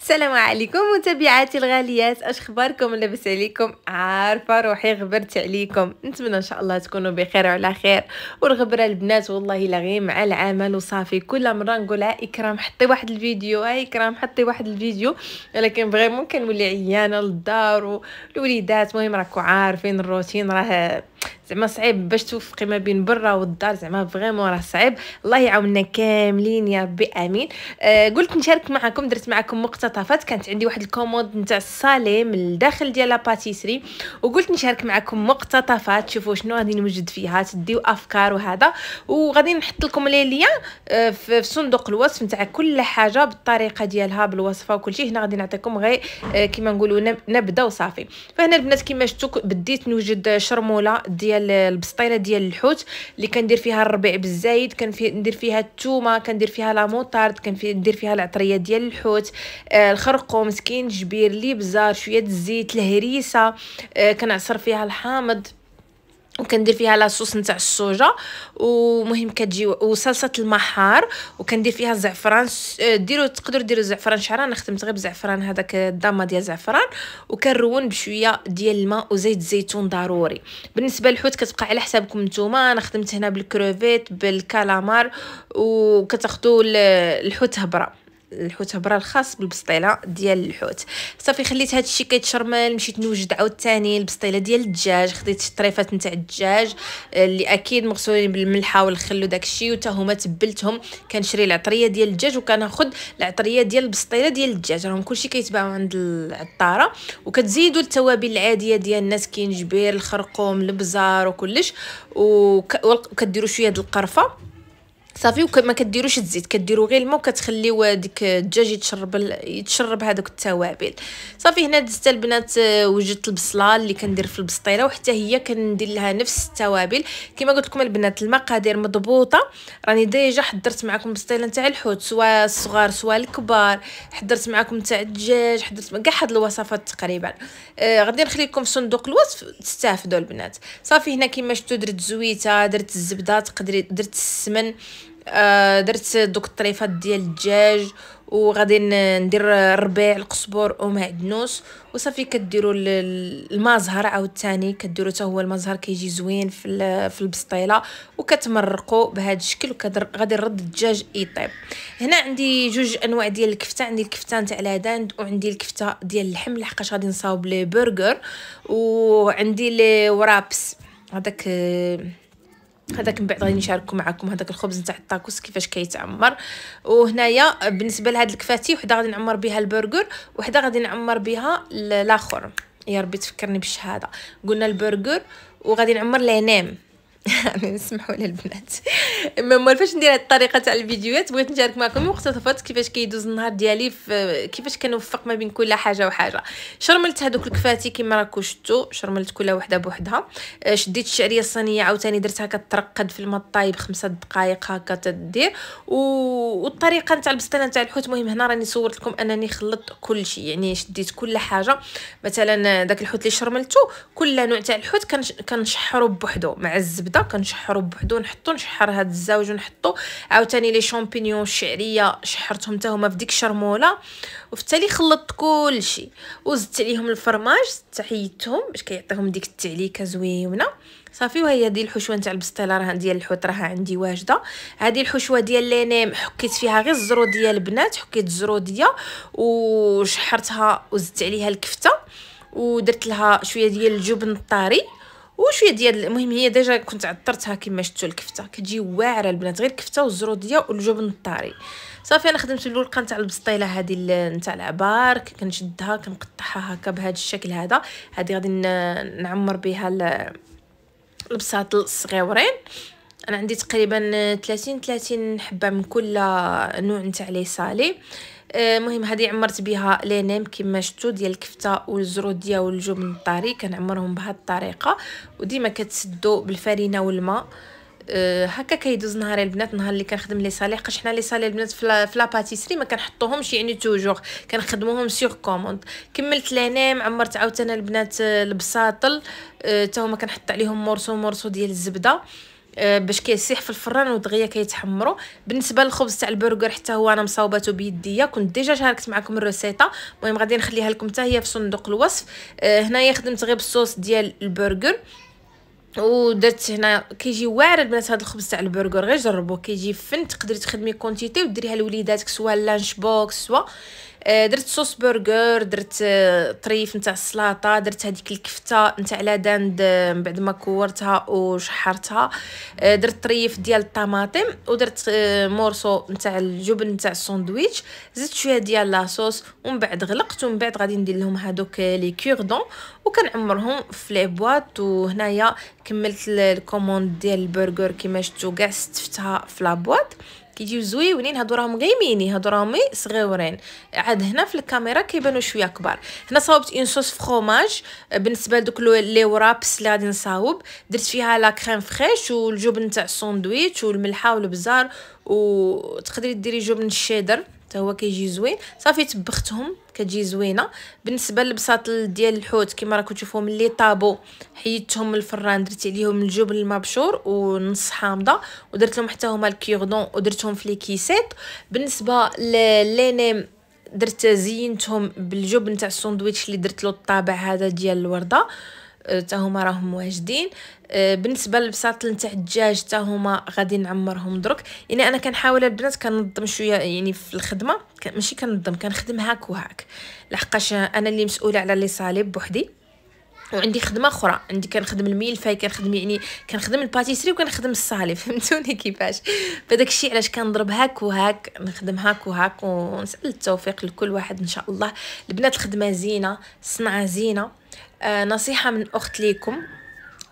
السلام عليكم متابعاتي الغاليات اش اخباركم لاباس عليكم عارفه روحي غبرت عليكم نتمنى ان شاء الله تكونوا بخير وعلى خير والغبره البنات والله الا غير مع العمل وصافي كل مره نقولها اكرام حطي واحد الفيديو ها اكرام حطي واحد الفيديو ولكن ممكن كنولي عيانه للدار والوليدات المهم راكو عارفين الروتين راه زعما صعيب باش توفقي ما بين برا والدار زعما فريمون راه صعيب الله يعاوننا كاملين يا ربي امين آه قلت نشارك معكم درت معكم مقطع المقتطفات كانت عندي واحد الكومود نتاع الصالي من الداخل ديال لاباتيسري وقلت نشارك معكم مقتطفات تشوفوا شنو غادي نوجد فيها تديو افكار وهذا وغادي نحط لكم لي ليان آه، في صندوق الوصف نتاع كل حاجه بالطريقه ديالها بالوصفه وكل شيء هنا غادي نعطيكم غير آه، كما نقولوا نبدا وصافي فهنا البنات كما شفتوا بديت نوجد شرموله ديال البسطيله ديال الحوت اللي كندير فيها الربيع بالزايد كندير فيها الثومه كندير فيها لا موطارد كندير فيها العطريه ديال الحوت الخرقوم مسكين جبير ليبزار شويه الزيت الهريسه آه، كنعصر فيها الحامض وكندير فيها لاصوص نتاع الصوجة ومهم كتجي وصلصه المحار وكندير فيها الزعفران آه، ديروا تقدروا ديروا الزعفران شعران انا خدمت غير بزعفران هذاك الضامه ديال الزعفران وكنرون بشويه ديال الماء وزيت الزيتون ضروري بالنسبه للحوت كتبقى على حسابكم نتوما انا خدمت هنا بالكروفيت بالكالامار وكتاخذوا الحوت هبره الحوت هبره الخاص بالبسطيله ديال الحوت صافي خليت هذا الشيء كيتشرمل مشيت نوجد عاوتاني البسطيله ديال الدجاج خديت الطريفات نتاع الدجاج آه، اللي اكيد مغسولين بالملحه والخل وداك الشيء وتا هما تبلتهم كنشري العطريه ديال الدجاج وكناخذ العطريه ديال البسطيله ديال الدجاج راهم كلشي كيتباع عند العطاره وكتزيدوا التوابل العاديه ديال الناس كينجبير الخرقوم البزار وكلش وكديروا شويه ديال القرفه صافي وما كديروش الزيت كديروا غير الماء وكتخليو ديك الدجاج يتشرب يتشرب هذوك التوابل صافي هنا دزت البنات آه، وجدت البصله اللي كندير في البسطيله وحتى هي كندير لها نفس التوابل كما قلت لكم البنات المقادير مضبوطه راني ديجا حضرت معكم البسطيله نتاع الحوت سواء الصغار سواء الكبار حضرت معكم تاع الدجاج حضرت كاع هاد الوصفات تقريبا آه غادي نخليكم في صندوق الوصف تستافدوا البنات صافي هنا كما شفتوا درت زويته درت الزبده تقدري درت السمن آه، درت دوك الطريفات ديال الدجاج وغادي ندير الربيع القصبور ومعدنوس وصافي كديروا المزهر عاوتاني كديروا حتى هو المزهر كيجي زوين في في البسطيله وكتمرقوا بهذا الشكل وغادي نرد الدجاج يطيب هنا عندي جوج انواع ديال الكفته عندي الكفته نتاع العداند وعندي الكفته ديال اللحم لحقاش غادي نصاوب لي برجر وعندي لي ورابس هذاك هذاك من بعد غادي نشارككم معكم هذاك الخبز نتاع الطاكوس كيفاش كيتعمر وهنايا بالنسبه لهاد الكفاتي وحده غادي نعمر بها البرجر وحده غادي نعمر بها الاخر يا ربي تفكرني بالشهاده قلنا البرجر وغادي نعمر لينام اسمحوا لي البنات ما عرفتش ندير هذه الطريقه تاع الفيديوهات بغيت نشارك معكم مقتطفات كيفاش كيدوز النهار ديالي كيفاش كنوفق ما بين كل حاجه وحاجه شرملت هذوك الكفاتي كما راكم شفتوا شرملت كل وحده بوحدها أه، شديت الشعريه الصينيه عاوتاني درتها كترقد في الماء الطايب خمسة دقائق هكا تدير و... والطريقه نتاع البستانه نتاع الحوت مهم هنا راني صورت لكم انني خلطت كل شيء يعني شديت كل حاجه مثلا داك الحوت اللي شرملته كل نوع تاع الحوت كنشحرو بوحدو مع الزبده وحده كنشحرو بوحدو نحطو نشحر هاد الزاوج ونحطو عاوتاني لي شامبينيون الشعريه شحرتهم حتى هما في ديك الشرموله وفي التالي خلطت كلشي وزدت عليهم الفرماج تحيتهم باش كيعطيهم ديك التعليكه زويونه صافي وهي هذه الحشوه نتاع البسطيله راه ديال الحوت راه عندي واجده هذه الحشوه ديال لينيم حكيت فيها غير الزروديه البنات حكيت الزروديه وشحرتها وزدت عليها الكفته ودرت لها شويه ديال الجبن الطاري وشويه ديال المهم هي ديجا كنت عطرتها كما شفتوا الكفته كتجي واعره البنات غير الكفته والزروديه والجبن الطاري صافي انا خدمت الورقه نتاع البسطيله هذه نتاع العبار كنشدها كنقطعها هكا بهذا الشكل هذا هذه غادي نعمر بها البساط الصغيورين انا عندي تقريبا 30 30 حبه من كل نوع نتاع لي صالي المهم آه، هذه عمرت بها لينيم كما شفتوا ديال الكفته والزروديه ديال من الطري كنعمرهم بهذه الطريقه وديما كتسدوا بالفرينه والماء آه، هكا كيدوز نهار البنات نهار اللي كنخدم لي صاليح حقاش حنا لي صاليح البنات في باتيسري ما كنحطوهمش يعني توجور كنخدموهم سيغ كوموند كملت لينيم عمرت عاوتاني البنات آه، البساطل حتى هما كنحط عليهم مورسو مورسو ديال الزبده آه، باش كيسيح في الفران ودغيا كيتحمروا بالنسبه للخبز تاع البرجر حتى هو انا مصاوباتو بيديا كنت ديجا شاركت معكم الريسيطه المهم غادي نخليها لكم حتى هي في صندوق الوصف آه، هنايا خدمت غير بالصوص ديال البرجر ودرت هنا كيجي واعر البنات هذا الخبز تاع البرجر غير جربوه كيجي فن تقدري تخدمي كونتيتي وديريها لوليداتك سواء لانش بوكس سواء آه، درت صوص برجر درت آه، طريف نتاع السلطه درت هذيك الكفته نتاع لاداند آه، من بعد ما كورتها وشحرتها درت طريف ديال الطماطم ودرت مورسو نتاع الجبن نتاع الساندويتش زدت شويه ديال لاصوص ومن بعد غلقت ومن بعد غادي ندير لهم هذوك لي كوردون وكنعمرهم في لي بواط وهنايا كملت الكوموند ديال البرجر كما شفتوا كاع ستفتها في بواط كيجيو زويونين هادو راهم غيميني هادو راهم صغيورين عاد هنا في الكاميرا كيبانو شويه كبار هنا صاوبت اون صوص فخوماج بالنسبه لدوك لي ورابس اللي غادي نصاوب درت فيها لا كريم فريش والجبن تاع الساندويتش والملحه والبزار وتقدري ديري جبن الشيدر هو كيجي زوين صافي تبختهم كتجي زوينه بالنسبه للبساط ديال الحوت كما راكم تشوفوا ملي طابو حيدتهم من الفران درت عليهم الجبن المبشور ونص حامضه ودرت لهم حتى هما الكيغدون ودرتهم في لي كيسيط بالنسبه للينيم درت زينتهم بالجبن تاع الساندويتش اللي درت له الطابع هذا ديال الورده حتى أه، هما راهم واجدين أه، بالنسبه للبساط نتاع الدجاج حتى هما غادي نعمرهم درك يعني انا كنحاول البنات كنظم شويه يعني في الخدمه ماشي كنظم كنخدم هاك وهاك لحقاش انا اللي مسؤوله على لي صاليب بوحدي وعندي خدمه اخرى عندي كنخدم الميلفاي كنخدم يعني كنخدم الباتيسري وكنخدم الصالي فهمتوني كيفاش فداك الشيء علاش كنضرب هاك وهاك نخدم هاك وهاك ونسال التوفيق لكل واحد ان شاء الله البنات الخدمه زينه صنعه زينه آه نصيحة من أخت ليكم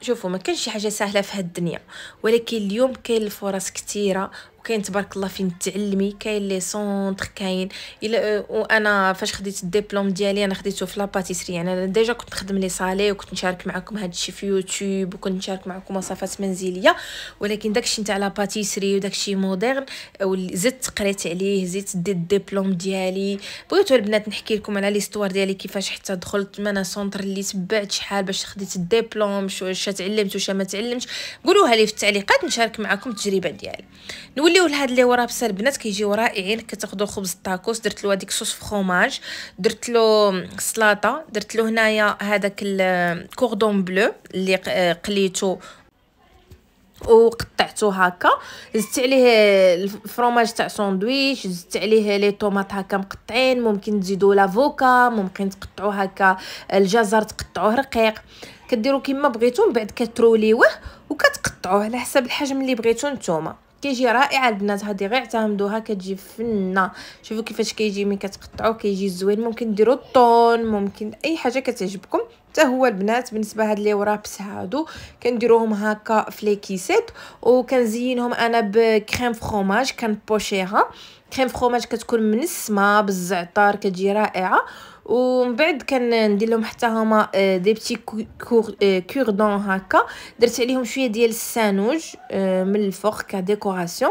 شوفوا ما كانش حاجه سهله في هالدنيا الدنيا ولكن اليوم كاين الفرص كثيره وكاين تبارك الله فين تعلمي كاين لي سونتر كاين الا وانا فاش خديت الدبلوم ديالي انا خديته في لاباتيسري يعني انا ديجا كنت نخدم لي صالي وكنت نشارك معكم هذا الشيء في يوتيوب وكنت نشارك معكم وصفات منزليه ولكن داكشي نتاع لاباتيسري وداكشي مودرن زدت قريت عليه زدت ديت الدبلوم ديالي بغيتو البنات نحكي لكم على ليستوار ديالي كيفاش حتى دخلت من سونتر اللي تبعت شحال باش خديت الدبلوم شو تعلمت وش ما تعلمتش قولوها لي في التعليقات نشارك معكم التجربه ديالي وليو لهاد لي وراه بسال البنات كيجيو رائعين كتاخذوا خبز الطاكوس درت له هذيك صوص فخوماج درت له سلاطه درت له هنايا هذاك الكوردون بلو اللي آه، قليته وقطعته هكا زدت عليه الفرomage تاع ساندويتش زدت عليه لي طوماط هكا مقطعين ممكن تزيدوا لافوكا ممكن تقطعوا هكا الجزر تقطعوه رقيق كديروا كما بغيتو من بعد كتروليوه وكتقطعوه على حسب الحجم اللي بغيتو نتوما كيجي رائع البنات هادي غير اعتمدوها كتجي فنه شوفوا كيفاش كيجي ملي كتقطعوا كيجي زوين ممكن ديروا الطون ممكن اي حاجه كتعجبكم حتى هو البنات بالنسبه هاد لي ورابس هادو كنديروهم هكا فليكيسيت وكنزينهم انا بكريم فروماج كنبوشيها كريم فروماج كتكون منسمه بالزعتر كتجي رائعه ومن بعد ندير لهم حتى هما آه، دي بتي كور آه، كوردون هكا درت عليهم شويه ديال السانوج آه، من الفوق كديكوراسيون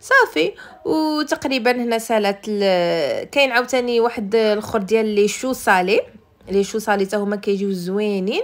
صافي وتقريبا هنا سالات كاين عاوتاني واحد الاخر ديال لي شو صالي لي شو صالي حتى هما كيجيو زوينين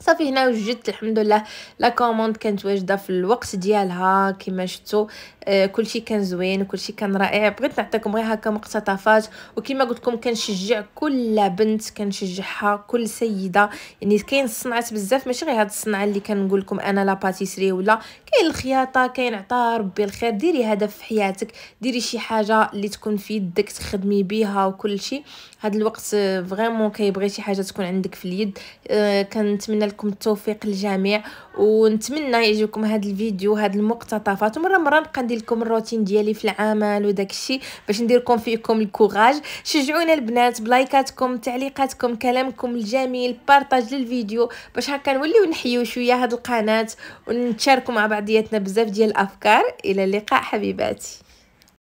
صافي هنا وجدت الحمد لله لا كوموند كانت واجده في الوقت ديالها كما شفتوا آه كلشي كان زوين وكلشي كان رائع بغيت نعطيكم غير هكا مقتطفات وكما قلت لكم كنشجع كل بنت كنشجعها كل سيده يعني كاين صنعات بزاف ماشي غير هاد الصنعه اللي كنقول لكم انا لا باتيسري ولا كاين الخياطه كاين عطا ربي الخير ديري هدف في حياتك ديري شي حاجه اللي تكون في يدك تخدمي بيها وكلشي هاد الوقت آه، فريمون كيبغي شي حاجه تكون عندك في اليد آه كنتمنى لكم التوفيق للجميع ونتمنى يعجبكم هذا الفيديو هاد المقتطفات ومره مره نبقى ندير لكم الروتين ديالي في العمل وداك الشيء باش نديركم فيكم الكوراج شجعونا البنات بلايكاتكم تعليقاتكم كلامكم الجميل بارطاج للفيديو باش هكا نوليو نحيو شويه هاد القناه ونتشاركوا مع بعضياتنا بزاف ديال الافكار الى اللقاء حبيباتي